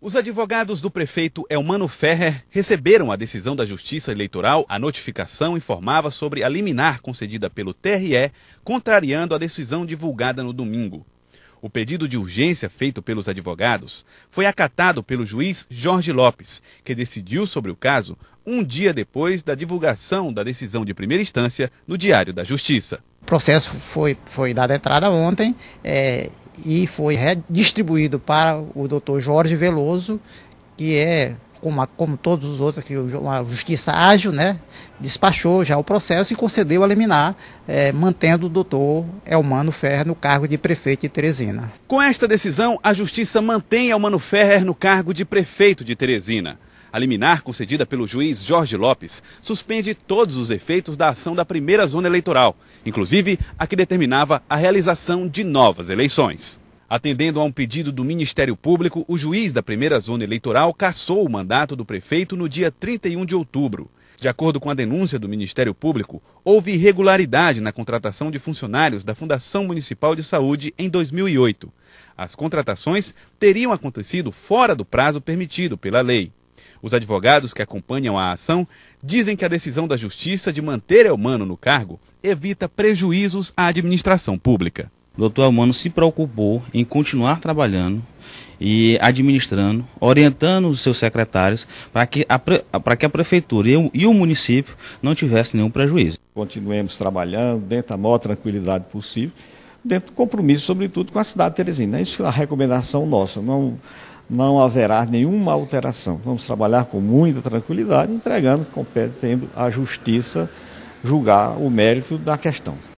Os advogados do prefeito Elmano Ferrer receberam a decisão da Justiça Eleitoral. A notificação informava sobre a liminar concedida pelo TRE, contrariando a decisão divulgada no domingo. O pedido de urgência feito pelos advogados foi acatado pelo juiz Jorge Lopes, que decidiu sobre o caso um dia depois da divulgação da decisão de primeira instância no Diário da Justiça. O processo foi, foi dado entrada ontem, é, e foi redistribuído para o doutor Jorge Veloso, que é, como, como todos os outros, que a Justiça Ágil, né, despachou já o processo e concedeu a liminar, é, mantendo o doutor Elmano Ferrer no cargo de prefeito de Teresina. Com esta decisão, a Justiça mantém Elmano Ferrer no cargo de prefeito de Teresina. A liminar concedida pelo juiz Jorge Lopes suspende todos os efeitos da ação da primeira zona eleitoral, inclusive a que determinava a realização de novas eleições. Atendendo a um pedido do Ministério Público, o juiz da primeira zona eleitoral cassou o mandato do prefeito no dia 31 de outubro. De acordo com a denúncia do Ministério Público, houve irregularidade na contratação de funcionários da Fundação Municipal de Saúde em 2008. As contratações teriam acontecido fora do prazo permitido pela lei. Os advogados que acompanham a ação dizem que a decisão da Justiça de manter Elmano no cargo evita prejuízos à administração pública. O doutor Elmano se preocupou em continuar trabalhando e administrando, orientando os seus secretários para que a, para que a prefeitura e o, município não tivessem nenhum prejuízo. Continuemos trabalhando dentro da maior tranquilidade possível, dentro do compromisso, sobretudo, com a cidade de Teresina. É isso é a recomendação nossa. Não, não haverá nenhuma alteração. Vamos trabalhar com muita tranquilidade, entregando, competendo à justiça julgar o mérito da questão.